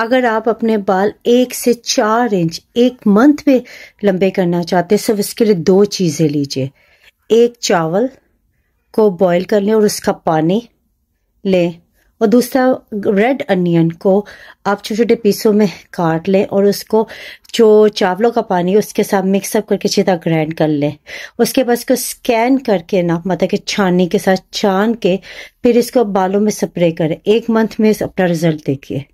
अगर आप अपने बाल एक से चार इंच एक मंथ में लंबे करना चाहते हैं सिर्फ इसके लिए दो चीज़ें लीजिए एक चावल को बॉईल कर लें और उसका पानी लें और दूसरा रेड अनियन को आप छोटे छोटे पीसों में काट लें और उसको जो चावलों का पानी है उसके साथ मिक्सअप करके सीधा ग्राइंड कर लें उसके बाद इसको स्कैन करके ना मतलब कि छानी के साथ छान के फिर इसको बालों में स्प्रे करें एक मंथ में अपना रिजल्ट देखिए